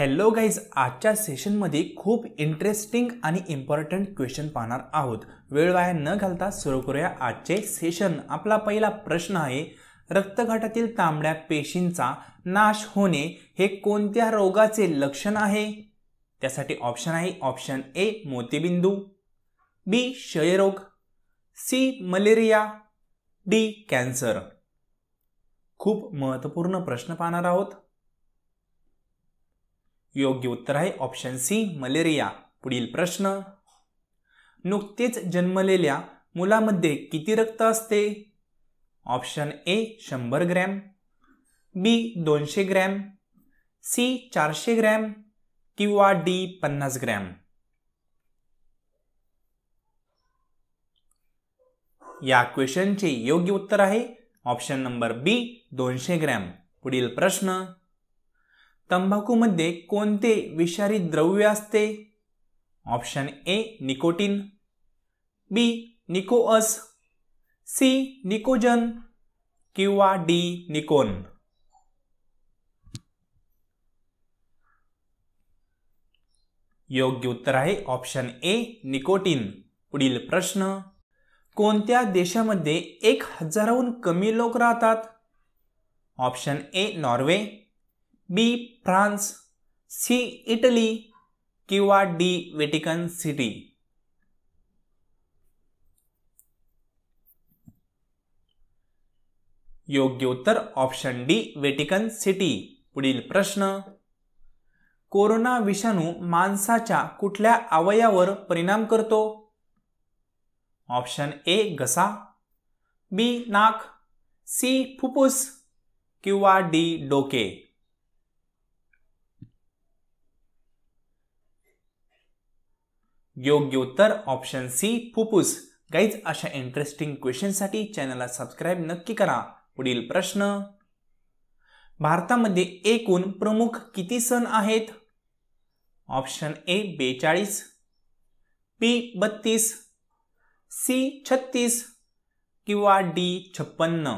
hello guys आजच्या सेशनमध्ये खूप इंटरेस्टिंग आणि इम्पॉर्टंट क्वेश्चन पाहणार आहोत वेळ वाया न घालता सुरू करूया आजचे सेशन आपला पहिला प्रश्न आहे रक्तघाटातील तांबड्या पेशींचा नाश होणे हे कोणत्या रोगाचे लक्षण आहे त्यासाठी ऑप्शन आहे ऑप्शन ए मोतीबिंदू बी क्षयरोग सी मलेरिया डी कॅन्सर खूप महत्त्वपूर्ण प्रश्न पाहणार आहोत योग्य उत्तर आहे ऑप्शन सी मलेरिया पुढील प्रश्न नुकतेच जन्मलेल्या मुलामध्ये किती रक्त असते ऑप्शन ए शंभर ग्रॅम बी दोनशे ग्रॅम सी चारशे ग्रॅम किंवा डी पन्नास ग्रॅम या क्वेश्चनचे योग्य उत्तर आहे ऑप्शन नंबर बी दोनशे ग्रॅम पुढील प्रश्न तंबाखूमध्ये कोणते विषारी द्रव्य असते ऑप्शन ए निकोटीन बी निकोअस सी निकोजन किंवा डी निकोन योग्य उत्तर आहे ऑप्शन ए निकोटीन पुढील प्रश्न कोणत्या देशामध्ये एक हजाराहून कमी लोक राहतात option A Norway B France C Italy किंवा डी वेटिकन सिटी योग्य उत्तर ऑप्शन डी वेटिकन सिटी पुढील प्रश्न कोरोना विषाणू माणसाच्या कुठल्या अवयावर परिणाम करतो ऑप्शन ए घसा बी नाक सी फुप्फुस किंवा डी डोके योग्य उत्तर ऑप्शन सी फुप्फुस गाईज अशा इंटरेस्टिंग क्वेश्चनसाठी चॅनलला सबस्क्राईब नक्की करा पुढील प्रश्न भारतामध्ये एकूण प्रमुख किती सण आहेत ऑप्शन ए बेचाळीस पी बत्तीस सी छत्तीस किंवा डी छप्पन्न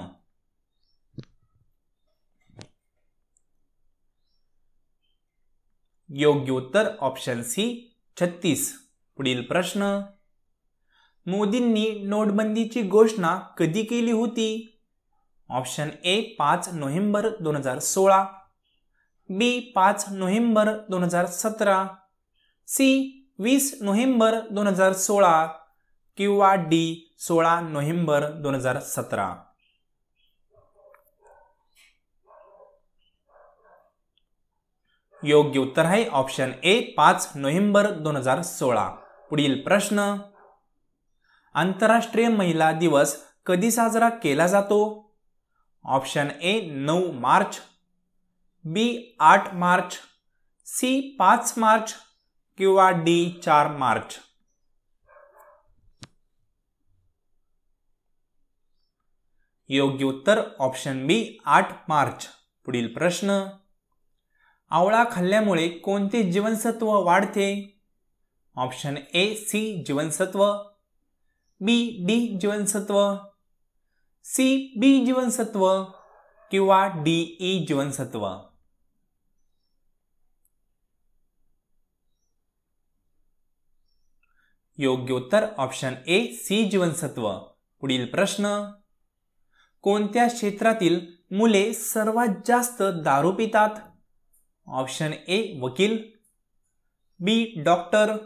योग्य उत्तर ऑप्शन सी छत्तीस पुढील प्रश्न मोदींनी नोटबंदीची घोषणा कधी केली होती ऑप्शन ए पाच नोव्हेंबर दोन हजार सोळा बी पाच नोव्हेंबर दोन हजार सतरा सी वीस नोव्हेंबर दोन हजार सोळा किंवा डी सोळा नोव्हेंबर दोन हजार सतरा योग्य उत्तर आहे ऑप्शन ए पाच नोव्हेंबर दोन हजार सोळा पुढील प्रश्न आंतरराष्ट्रीय महिला दिवस कधी साजरा केला जातो ऑप्शन ए नऊ मार्च बी आठ मार्च सी पाच मार्च किंवा डी चार मार्च योग्य उत्तर ऑप्शन बी आठ मार्च पुढील प्रश्न आवळा खाल्ल्यामुळे कोणते जीवनसत्व वाढते ऑप्शन ए सी जीवनसत्व बी डी जीवनसत्व सी बी जीवनसत्व किंवा डी ई e, जीवनसत्व योग्य उत्तर ऑप्शन ए सी जीवनसत्व पुढील प्रश्न कोणत्या क्षेत्रातील मुले सर्वात जास्त दारू पितात ऑप्शन ए वकील बी डॉक्टर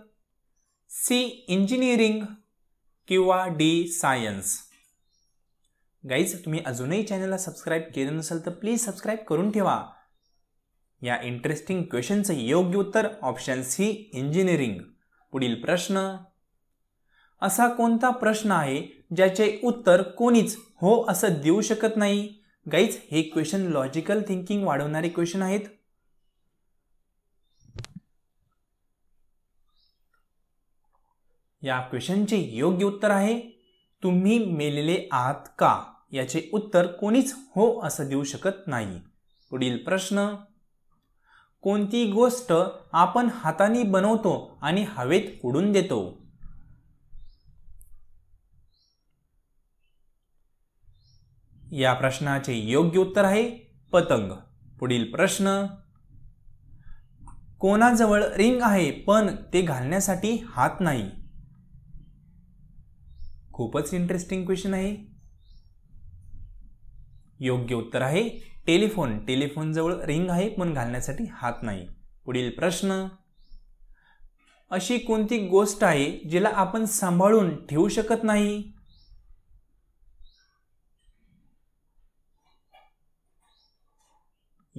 सी इंजिनिअरिंग किंवा डी सायन्स गाईज तुम्ही अजूनही चॅनलला सबस्क्राईब केलं नसेल तर प्लीज सबस्क्राईब करून ठेवा या इंटरेस्टिंग क्वेश्चनचं योग्य उत्तर ऑप्शन सी इंजिनिअरिंग पुढील प्रश्न असा कोणता प्रश्न आहे ज्याचे उत्तर कोणीच हो असं देऊ शकत नाही गाईज हे क्वेश्चन लॉजिकल थिंकिंग वाढवणारे क्वेश्चन आहेत या क्वेश्चनचे योग्य उत्तर आहे तुम्ही मेलेले आहात का याचे उत्तर कोणीच हो असं देऊ शकत नाही पुढील प्रश्न कोणती गोष्ट आपण हाताने बनवतो आणि हवेत उडून देतो या प्रश्नाचे योग्य उत्तर आहे पतंग पुढील प्रश्न कोणाजवळ रिंग आहे पण ते घालण्यासाठी हात नाही खूपच इंटरेस्टिंग क्वेश्चन आहे योग्य उत्तर आहे टेलिफोन टेलिफोनजवळ रिंग आहे पण घालण्यासाठी हात नाही पुढील प्रश्न अशी कोणती गोष्ट आहे जिला आपण सांभाळून ठेवू शकत नाही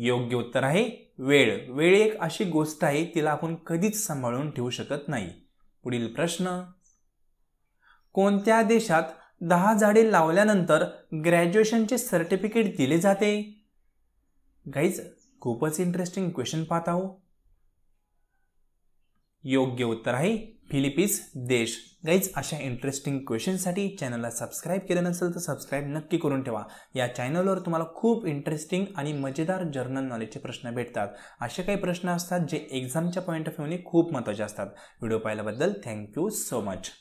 योग्य उत्तर आहे वेळ वेळ एक अशी गोष्ट आहे तिला आपण कधीच सांभाळून ठेवू शकत नाही पुढील प्रश्न कोणत्या देशात दहा झाडे लावल्यानंतर ग्रॅज्युएशनचे सर्टिफिकेट दिले जाते गाईज खूपच इंटरेस्टिंग क्वेश्चन पाहत आहो योग्य उत्तर आहे फिलिपिन्स देश गाईज अशा इंटरेस्टिंग क्वेश्चनसाठी चॅनलला सबस्क्राईब केलं नसेल तर सबस्क्राईब नक्की करून ठेवा या चॅनलवर तुम्हाला खूप इंटरेस्टिंग आणि मजेदार जर्नल नॉलेजचे प्रश्न भेटतात असे काही प्रश्न असतात जे एक्झामच्या पॉईंट ऑफ व्ह्यूने खूप महत्त्वाचे असतात व्हिडिओ पाहिल्याबद्दल थँक्यू सो मच